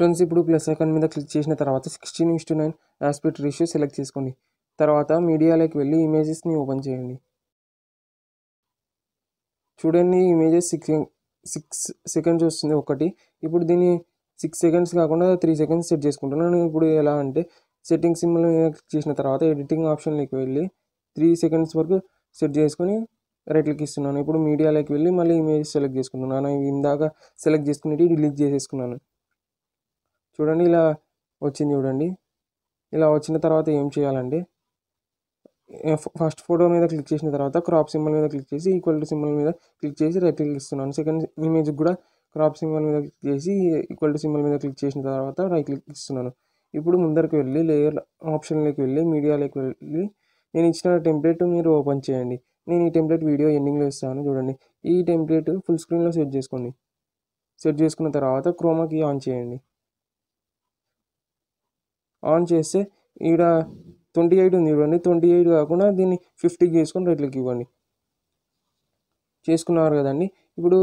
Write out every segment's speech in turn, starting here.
friends ఇప్పుడు plus icon మీద click చేసిన తర్వాత sixteen is nine aspect ratio select చేసుకోండి తర్వాత మీడియాలోకి వెళ్ళి ఇమేజెస్ని ఓపెన్ చేయండి చూడండి ఇమేజెస్ సిక్స్ సిక్స్ సెకండ్స్ వస్తుంది ఒకటి ఇప్పుడు దీన్ని సిక్స్ సెకండ్స్ కాకుండా త్రీ సెకండ్స్ సెట్ చేసుకుంటున్నాను ఇప్పుడు ఎలా అంటే సెట్టింగ్ సింబల్ క్లిక్ చేసిన తర్వాత ఎడిటింగ్ ఆప్షన్లోకి వెళ్ళి త్రీ సెకండ్స్ వరకు సెట్ చేసుకొని రైట్ క్లిక్ ఇస్తున్నాను ఇప్పుడు మీడియాలోకి వెళ్ళి మళ్ళీ ఇమేజ్ సెలెక్ట్ చేసుకుంటున్నాను ఇందాక సెలెక్ట్ చేసుకునేటివి డిలీట్ చేసేసుకున్నాను చూడండి ఇలా వచ్చింది చూడండి ఇలా వచ్చిన తర్వాత ఏం చేయాలండి ఫస్ట్ ఫోటో మీద క్లిక్ చేసిన తర్వాత క్రాప్ సింబల్ మీద క్లిక్ చేసి ఈక్వల్ టు సింబల్ మీద క్లిక్ చేసి రైట్ క్లిక్ ఇస్తున్నాను సెకండ్ ఇమేజ్ కూడా క్రాప్ సింబల్ మీద క్లిక్ చేసి ఈక్వల్ టు సింబల్ మీద క్లిక్ చేసిన తర్వాత రైట్ క్లిక్ ఇస్తున్నాను ఇప్పుడు ముందరికి వెళ్ళి లేయర్ ఆప్షన్లోకి వెళ్ళి మీడియాలోకి వెళ్ళి నేను ఇచ్చిన టెంప్లెట్ మీరు ఓపెన్ చేయండి నేను ఈ టెంప్లెట్ వీడియో ఎండింగ్లో ఇస్తాను చూడండి ఈ టెంప్లెట్ ఫుల్ స్క్రీన్లో సెట్ చేసుకోండి సెట్ చేసుకున్న తర్వాత క్రోమాకి ఆన్ చేయండి ఆన్ చేస్తే ఈడ ట్వంటీ ఎయిట్ ఉంది ఇవ్వండి ట్వంటీ ఎయిట్ కాకుండా దీన్ని ఫిఫ్టీకి చేసుకొని రేట్లకి ఇవ్వండి చేసుకున్నారు కదండి ఇప్పుడు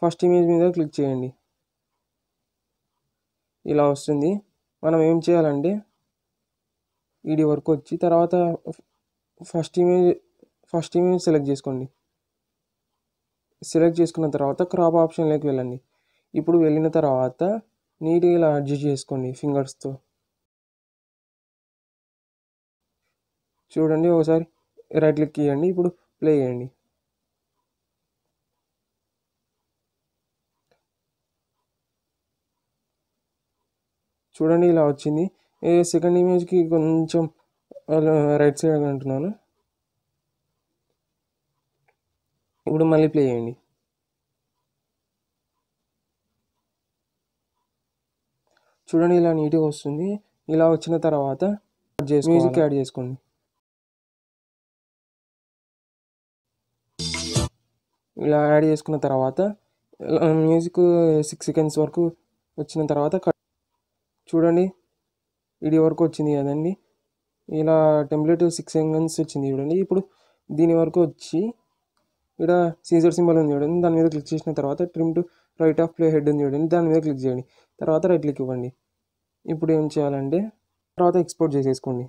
ఫస్ట్ ఇమేజ్ మీద క్లిక్ చేయండి ఇలా వస్తుంది మనం ఏం చేయాలంటే ఈడి వరకు వచ్చి తర్వాత first image first image select చేసుకోండి సెలెక్ట్ చేసుకున్న తర్వాత క్రాప్ ఆప్షన్లోకి వెళ్ళండి ఇప్పుడు వెళ్ళిన తర్వాత నీట్గా ఇలా అడ్జస్ట్ చేసుకోండి ఫింగర్స్తో చూడండి ఒకసారి రైట్ క్లిక్ చేయండి ఇప్పుడు ప్లే చేయండి చూడండి ఇలా వచ్చింది సెకండ్ ఇమేజ్కి కొంచెం రైట్ సైడ్ అంటున్నాను ఇప్పుడు మళ్ళీ ప్లే చేయండి చూడండి ఇలా నీట్గా వస్తుంది ఇలా వచ్చిన తర్వాత మ్యూజిక్ యాడ్ చేసుకోండి ఇలా యాడ్ చేసుకున్న తర్వాత మ్యూజిక్ సిక్స్ సెకండ్స్ వరకు వచ్చిన తర్వాత చూడండి ఇది వరకు వచ్చింది కదండి ఇలా టెంప్లెట్ సిక్స్ సెకండ్స్ వచ్చింది చూడండి ఇప్పుడు దీని వరకు వచ్చి ఇక్కడ సీజర్ సింబల్ ఉంది చూడండి దాని మీద క్లిక్ చేసిన తర్వాత trim to right of playhead ఉంది చూడండి దాని మీద క్లిక్ చేయండి తర్వాత రైట్ క్లిక్ ఇవ్వండి ఇప్పుడు ఏం చేయాలంటే తర్వాత ఎక్స్పోర్ట్ చేసేసుకోండి